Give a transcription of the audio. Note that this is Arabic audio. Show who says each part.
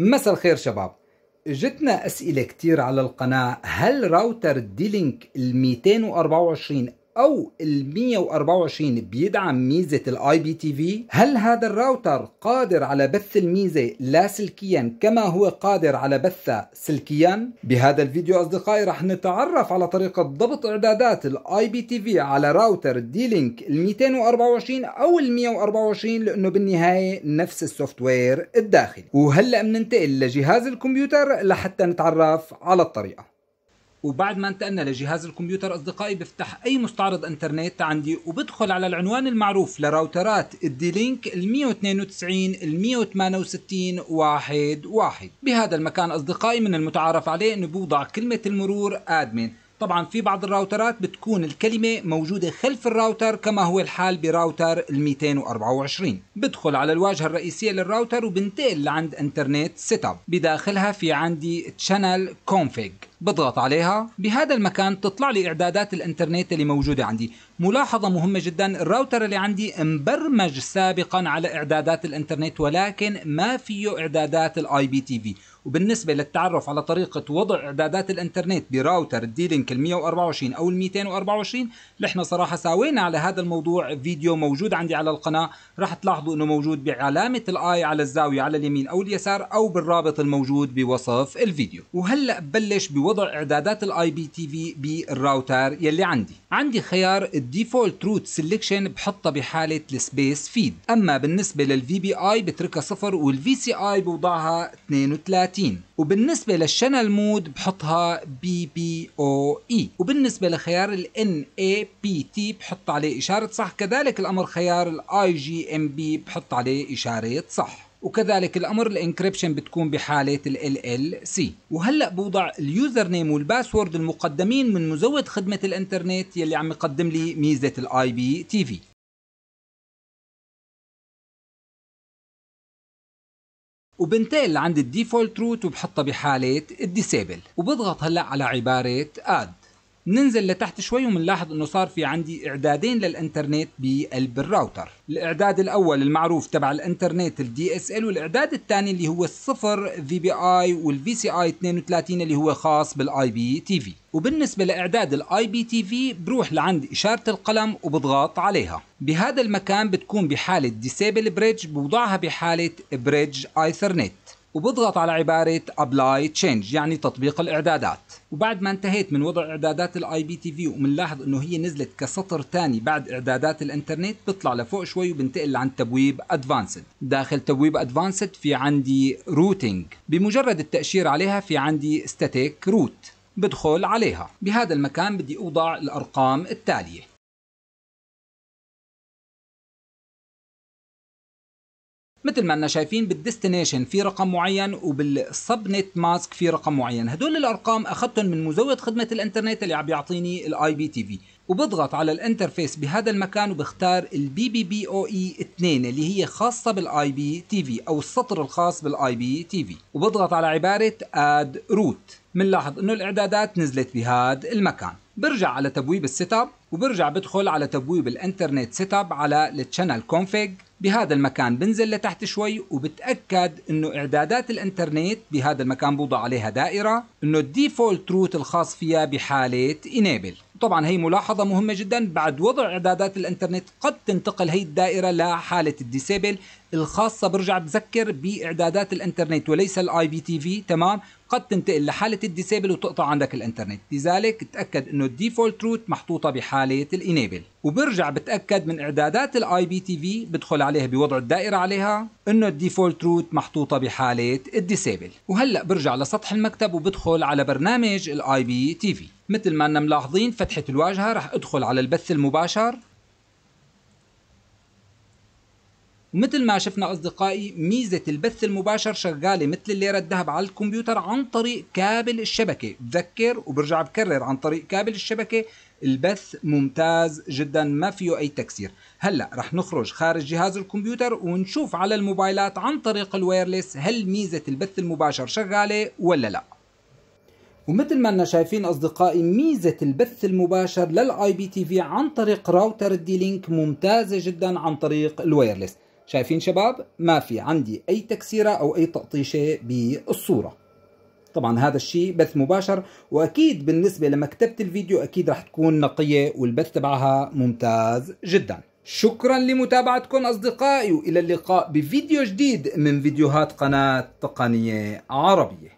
Speaker 1: مساء الخير شباب جتنا أسئلة كتير على القناة هل راوتر ديلينك ال 224 او ال 124 بيدعم ميزه الاي بي تي في هل هذا الراوتر قادر على بث الميزه لاسلكيا كما هو قادر على بثها سلكيا بهذا الفيديو اصدقائي رح نتعرف على طريقه ضبط اعدادات الاي بي تي في على راوتر دي لينك ال 224 او ال 124 لانه بالنهايه نفس السوفت وير الداخلي وهلا بننتقل لجهاز الكمبيوتر لحتى نتعرف على الطريقه وبعد ما انتقلنا لجهاز الكمبيوتر اصدقائي بفتح اي مستعرض انترنت عندي وبدخل على العنوان المعروف لراوترات الدي لينك ال 192 ال 168 واحد واحد بهذا المكان اصدقائي من المتعارف عليه انه بوضع كلمة المرور ادمن طبعا في بعض الراوترات بتكون الكلمة موجودة خلف الراوتر كما هو الحال براوتر ال 224 بدخل على الواجهة الرئيسية للراوتر وبنتقل لعند انترنت سيت اب بداخلها في عندي تشانل كونفيج بضغط عليها بهذا المكان تطلع لي إعدادات الإنترنت اللي موجودة عندي ملاحظة مهمة جدا الراوتر اللي عندي مبرمج سابقا على إعدادات الإنترنت ولكن ما فيه إعدادات الاي بي تي في وبالنسبة للتعرف على طريقة وضع إعدادات الإنترنت براوتر لينك ال 124 أو ال 224 نحن صراحة ساوينا على هذا الموضوع فيديو موجود عندي على القناة راح تلاحظوا أنه موجود بعلامة الآي على الزاوية على اليمين أو اليسار أو بالرابط الموجود بوصف الفيديو وهلأ ببلش بوصف وضع اعدادات الاي بي تي في بالراوتر يلي عندي عندي خيار الديفولت روت سيلكشن بحطه بحاله السبيس فيد اما بالنسبه للفي بي اي بتركها صفر والفي سي اي بوضعها 32 وبالنسبه للشانل مود بحطها بي بي او اي وبالنسبه لخيار الان اي بي تي بحط عليه اشاره صح كذلك الامر خيار الاي جي ام بي بحط عليه اشاره صح وكذلك الامر الانكريبشن بتكون بحاله ال ال سي وهلا بوضع اليوزر نيم والباسورد المقدمين من مزود خدمه الانترنت يلي عم يقدم لي ميزه الاي بي تي في وبنتقل عند الديفولت روت وبحطها بحالة الديسيبل وبضغط هلا على عبارة اد ننزل لتحت شوي وبنلاحظ انه صار في عندي اعدادين للانترنت بقلب الراوتر الاعداد الاول المعروف تبع الانترنت الدي اس ال والاعداد الثاني اللي هو الصفر في بي اي والفي سي اي 32 اللي هو خاص بالاي بي تي في وبالنسبة لإعداد الاي بي تي في بروح لعند إشارة القلم وبضغط عليها بهذا المكان بتكون بحالة ديسيبل بريدج بوضعها بحالة بريدج ايثرنت وبضغط على عبارة Apply Change يعني تطبيق الإعدادات وبعد ما انتهيت من وضع إعدادات الاي بي تي في وبنلاحظ إنه هي نزلت كسطر ثاني بعد إعدادات الإنترنت بطلع لفوق شوي وبنتقل لعند تبويب Advanced داخل تبويب Advanced في عندي Routing بمجرد التأشير عليها في عندي Static Root بدخل عليها بهذا المكان بدي أوضع الأرقام التالية مثل ما انا شايفين بالديستنيشن في رقم معين وبالسب نت ماسك في رقم معين هدول الارقام اخذتهم من مزود خدمه الانترنت اللي عم بيعطيني الاي بي تي في وبضغط على الانترفيس بهذا المكان وبختار البي بي بي او اي 2 اللي هي خاصه بالاي بي تي في او السطر الخاص بالاي بي تي في وبضغط على عباره اد روت بنلاحظ انه الاعدادات نزلت بهذا المكان برجع على تبويب السيت اب وبرجع بدخل على تبويب الانترنت سيت اب على التشانل كونفيج بهذا المكان بنزل لتحت شوي وبتأكد انه اعدادات الانترنت بهذا المكان بوضع عليها دائرة انه الديفولت روت الخاص فيها بحالة انيبل طبعا هي ملاحظة مهمة جدا بعد وضع اعدادات الانترنت قد تنتقل هي الدائرة لحالة الديسيبل الخاصه برجع بذكر باعدادات الانترنت وليس الاي بي تي في تمام قد تنتقل لحاله الديسيبل وتقطع عندك الانترنت لذلك تاكد انه الديفولت روت محطوطه بحاله الانيبل وبرجع بتاكد من اعدادات الاي بي تي في بدخل عليها بوضع الدائره عليها انه الديفولت روت محطوطه بحاله الديسيبل وهلا برجع لسطح المكتب وبدخل على برنامج الاي بي تي في مثل ما أنا ملاحظين فتحة الواجهة رح أدخل على البث المباشر مثل ما شفنا أصدقائي ميزة البث المباشر شغالة مثل الليرة الذهب على الكمبيوتر عن طريق كابل الشبكة بذكر وبرجع بكرر عن طريق كابل الشبكة البث ممتاز جدا ما فيه أي تكسير هلأ رح نخرج خارج جهاز الكمبيوتر ونشوف على الموبايلات عن طريق الوايرلس هل ميزة البث المباشر شغالة ولا لأ ومثل ما انا شايفين اصدقائي ميزه البث المباشر للاي بي تي في عن طريق راوتر الدي لينك ممتازه جدا عن طريق الوايرلس شايفين شباب ما في عندي أي تكسيرة أو أي تقطيشة بالصورة طبعا هذا الشيء بث مباشر وأكيد بالنسبة لمكتبة الفيديو أكيد رح تكون نقية والبث تبعها ممتاز جدا شكرا لمتابعتكم أصدقائي وإلى اللقاء بفيديو جديد من فيديوهات قناة تقنية عربية